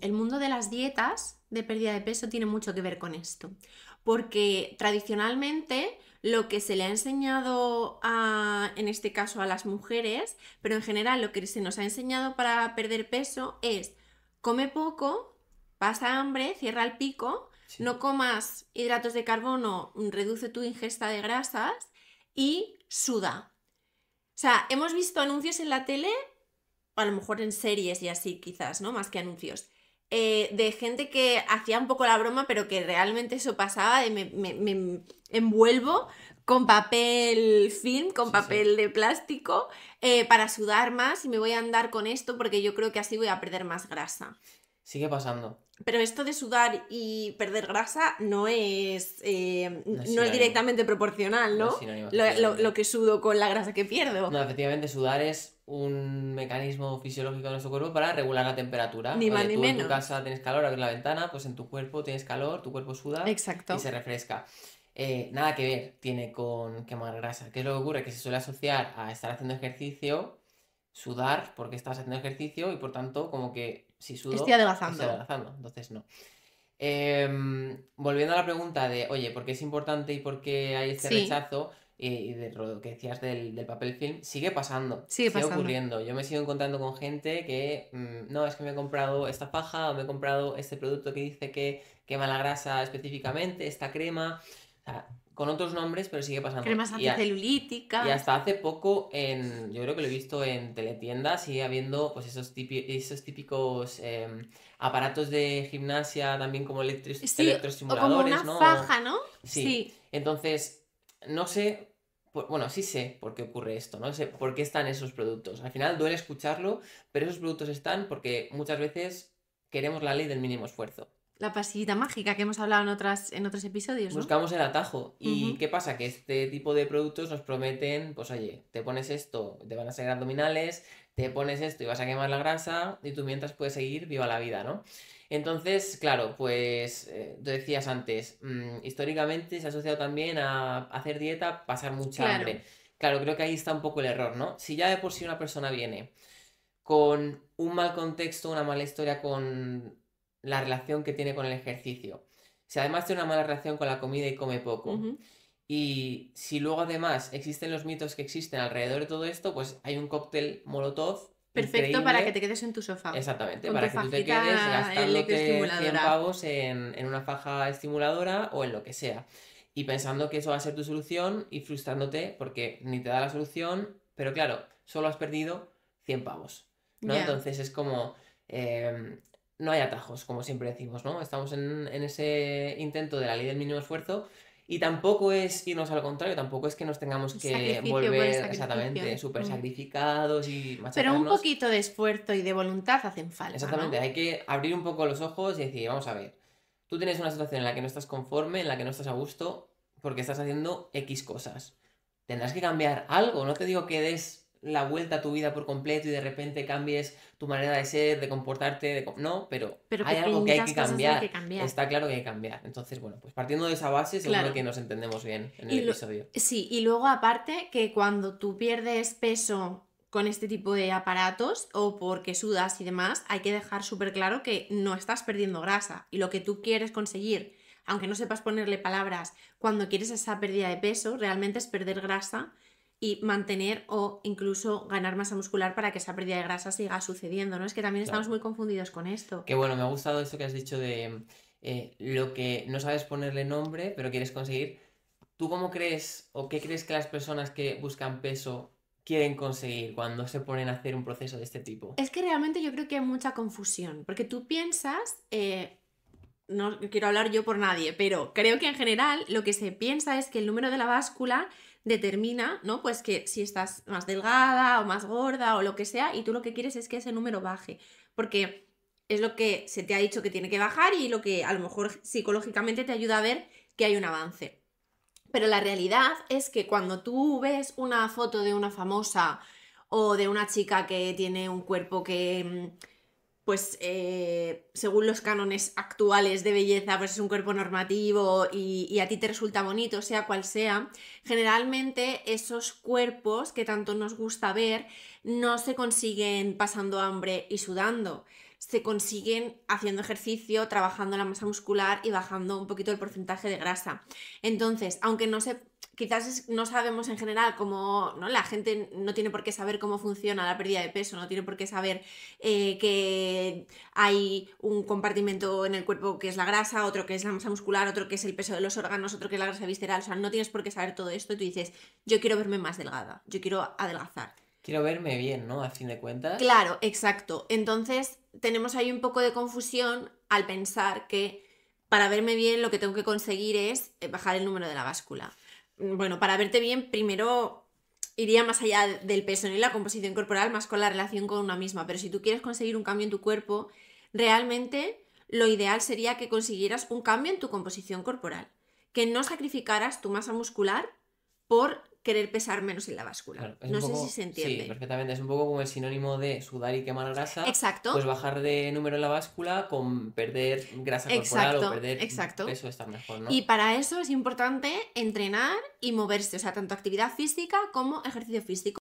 el mundo de las dietas de pérdida de peso tiene mucho que ver con esto, porque tradicionalmente lo que se le ha enseñado a, en este caso a las mujeres, pero en general lo que se nos ha enseñado para perder peso es come poco, pasa hambre, cierra el pico, no comas hidratos de carbono, reduce tu ingesta de grasas y suda. O sea, hemos visto anuncios en la tele, a lo mejor en series y así quizás, ¿no? Más que anuncios, eh, de gente que hacía un poco la broma, pero que realmente eso pasaba me, envuelvo con papel film, con papel de plástico, eh, para sudar más y me voy a andar con esto porque yo creo que así voy a perder más grasa. Sigue pasando. Pero esto de sudar y perder grasa no es, eh, no, es directamente proporcional, ¿no? lo, lo, que sudo con la grasa que pierdo. No, efectivamente, sudar es un mecanismo fisiológico de nuestro cuerpo para regular la temperatura. Ni más ni tú En tu casa tienes calor, abres la ventana, pues en tu cuerpo tienes calor, tu cuerpo suda y se refresca. Eh, nada que ver tiene con quemar grasa. ¿Qué es lo que ocurre? Que se suele asociar a estar haciendo ejercicio, sudar porque estás haciendo ejercicio y por tanto como que si sudo... Estoy adelgazando. Estoy adelgazando, entonces no. Em, volviendo a la pregunta de, oye, ¿por qué es importante y por qué hay este rechazo? y de lo que decías del, papel film, sigue pasando. Sigue, ocurriendo. Yo me sigo encontrando con gente que, mm, no, es que me he comprado esta faja o me he comprado este producto que dice que quema la grasa específicamente, esta crema, con otros nombres, pero sigue pasando. Cremas anticelulíticas. Y, hasta hace poco, en, yo creo que lo he visto en teletiendas, sigue habiendo pues esos, típicos, em, aparatos de gimnasia, también como electro sí, electrosimuladores, o como una faja, ¿no? sí. Entonces, no sé, bueno, sí sé por qué ocurre esto, no sé por qué están esos productos. Al final duele escucharlo, pero esos productos están porque muchas veces queremos la ley del mínimo esfuerzo. La pasillita mágica que hemos hablado en, otras, en otros episodios. Buscamos el atajo. ¿Y qué pasa? Que este tipo de productos nos prometen, pues oye, te pones esto, te van a salir abdominales, te pones esto y vas a quemar la grasa y tú mientras puedes seguir viva la vida, ¿no? Entonces, claro, pues eh, tú decías antes, mm, históricamente se ha asociado también a hacer dieta, pasar mucha hambre. Claro, creo que ahí está un poco el error, ¿no? Si ya de por sí una persona viene con un mal contexto, una mala historia con la relación que tiene con el ejercicio, si además tiene una mala relación con la comida y come poco, y si luego además existen los mitos que existen alrededor de todo esto, pues hay un cóctel molotov. Perfecto para que te quedes en tu sofá. Exactamente, para que tú te quedes gastándote 100 pavos en, una faja estimuladora o en lo que sea. Y pensando que eso va a ser tu solución y frustrándote porque ni te da la solución, pero claro, solo has perdido 100 pavos. ¿no? Entonces es como... Em, no hay atajos, como siempre decimos, ¿no? Estamos en, en ese intento de la ley del mínimo esfuerzo y tampoco es irnos al contrario, tampoco es que nos tengamos que volver exactamente mm. súper sacrificados y machacarnos. Pero un poquito de esfuerzo y de voluntad hacen falta. Exactamente, hay que abrir un poco los ojos y decir, vamos a ver, tú tienes una situación en la que no estás conforme, en la que no estás a gusto, porque estás haciendo X cosas. Tendrás que cambiar algo, no te digo que des la vuelta a tu vida por completo y de repente cambies tu manera de ser, de comportarte, no, pero, hay algo que hay que, cambiar. Está claro que hay que cambiar. Entonces, bueno, pues partiendo de esa base, seguro que nos entendemos bien en el episodio. Sí, y luego aparte que cuando tú pierdes peso con este tipo de aparatos o porque sudas y demás, hay que dejar súper claro que no estás perdiendo grasa y lo que tú quieres conseguir aunque no sepas ponerle palabras, cuando quieres esa pérdida de peso, realmente es perder grasa y mantener o incluso ganar masa muscular para que esa pérdida de grasa siga sucediendo, ¿no? Es que también estamos muy confundidos con esto. Que bueno, me ha gustado esto que has dicho de eh, lo que no sabes ponerle nombre, pero quieres conseguir. ¿Tú cómo crees o qué crees que las personas que buscan peso quieren conseguir cuando se ponen a hacer un proceso de este tipo? Es que realmente yo creo que hay mucha confusión, porque tú piensas... Eh, no quiero hablar yo por nadie, pero creo que en general lo que se piensa es que el número de la báscula determina, ¿no? Pues que si estás más delgada o más gorda o lo que sea, y tú lo que quieres es que ese número baje, porque es lo que se te ha dicho que tiene que bajar y lo que a lo mejor psicológicamente te ayuda a ver que hay un avance. Pero la realidad es que cuando tú ves una foto de una famosa o de una chica que tiene un cuerpo que mm, pues eh, según los cánones actuales de belleza, pues es un cuerpo normativo y, a ti te resulta bonito, sea cual sea, generalmente esos cuerpos que tanto nos gusta ver no se consiguen pasando hambre y sudando se consiguen haciendo ejercicio, trabajando la masa muscular y bajando un poquito el porcentaje de grasa. Entonces, aunque no se, quizás no sabemos en general cómo, ¿no? la gente no tiene por qué saber cómo funciona la pérdida de peso, no tiene por qué saber eh, que hay un compartimento en el cuerpo que es la grasa, otro que es la masa muscular, otro que es el peso de los órganos, otro que es la grasa visceral, o sea, no tienes por qué saber todo esto, tú dices, yo quiero verme más delgada, yo quiero adelgazar. Quiero verme bien, ¿no? A fin de cuentas. Claro, exacto. Entonces, tenemos ahí un poco de confusión al pensar que para verme bien lo que tengo que conseguir es eh, bajar el número de la báscula. Mm, bueno, para verte bien primero iría más allá del peso ni la composición corporal, más con la relación con una misma, pero si tú quieres conseguir un cambio en tu cuerpo, realmente lo ideal sería que consiguieras un cambio en tu composición corporal, que no sacrificaras tu masa muscular por querer pesar menos en la báscula. no sé si se entiende. Sí, perfectamente. Es un poco como el sinónimo de sudar y quemar grasa. Exacto. Pues bajar de número en la báscula con perder grasa corporal o perder peso está mejor, ¿no? Y para eso es importante entrenar y moverse, o sea, tanto actividad física como ejercicio físico.